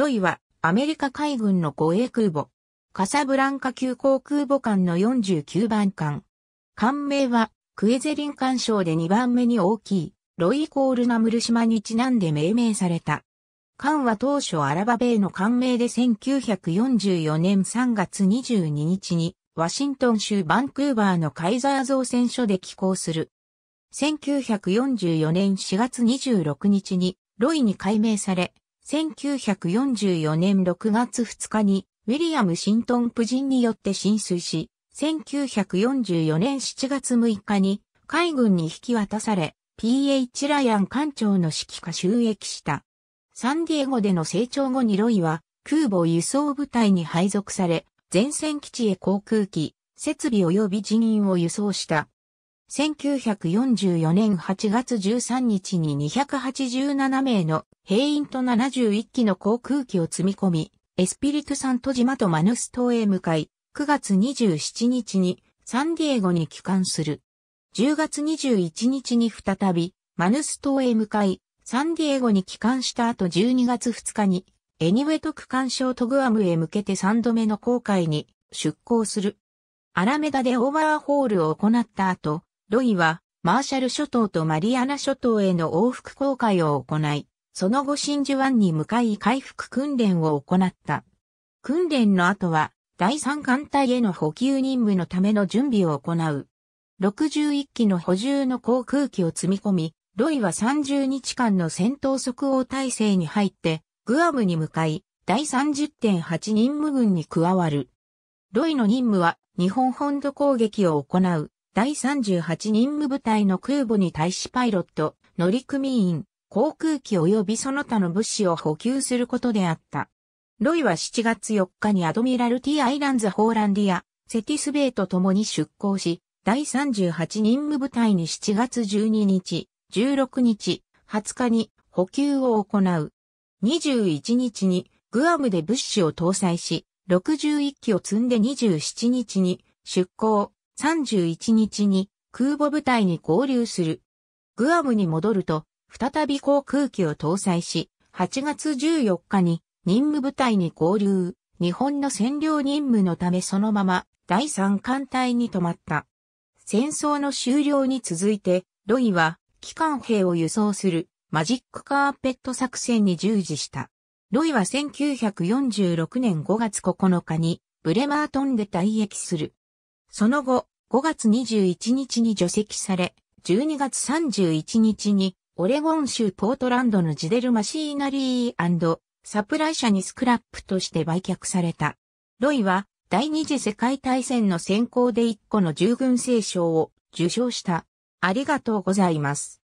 ロイはアメリカ海軍の護衛空母、カサブランカ急航空母艦の49番艦。艦名はクエゼリン艦賞で2番目に大きい、ロイイコールナムル島にちなんで命名された。艦は当初アラバ米の艦名で1944年3月22日にワシントン州バンクーバーのカイザー造船所で寄港する。1944年4月26日にロイに改名され、1944年6月2日にウィリアム・シントン夫人によって浸水し、1944年7月6日に海軍に引き渡され、PH ライアン艦長の指揮下収益した。サンディエゴでの成長後にロイは空母輸送部隊に配属され、前線基地へ航空機、設備及び人員を輸送した。1944年8月13日に287名の兵員と71機の航空機を積み込み、エスピリトサント島とマヌス島へ向かい、9月27日にサンディエゴに帰還する。10月21日に再びマヌス島へ向かい、サンディエゴに帰還した後12月2日にエニウェト区間省トグアムへ向けて3度目の航海に出港する。アラメダでオーバーホールを行った後、ロイは、マーシャル諸島とマリアナ諸島への往復航海を行い、その後真珠湾に向かい回復訓練を行った。訓練の後は、第三艦隊への補給任務のための準備を行う。61機の補充の航空機を積み込み、ロイは30日間の戦闘即応体制に入って、グアムに向かい、第30.8任務軍に加わる。ロイの任務は日本本土攻撃を行う、第38任務部隊の空母に対しパイロット、乗組員、航空機及びその他の物資を補給することであった。ロイは7月4日にアドミラルティアイランズ・ホーランディア、セティスベイと共に出港し、第38任務部隊に7月12日、16日、20日に補給を行う。21日にグアムで物資を搭載し、61機を積んで27日に出港、31日に空母部隊に合流する。グアムに戻ると、再び航空機を搭載し、8月14日に任務部隊に合流、日本の占領任務のためそのまま第三艦隊に泊まった。戦争の終了に続いて、ロイは機関兵を輸送するマジックカーペット作戦に従事した。ロイは1946年5月9日にブレマートンで退役する。その後、5月21日に除籍され、12月31日に、オレゴン州ポートランドのジデルマシーナリーサプライ社にスクラップとして売却された。ロイは、第二次世界大戦の先行で1個の従軍聖賞を受賞した。ありがとうございます。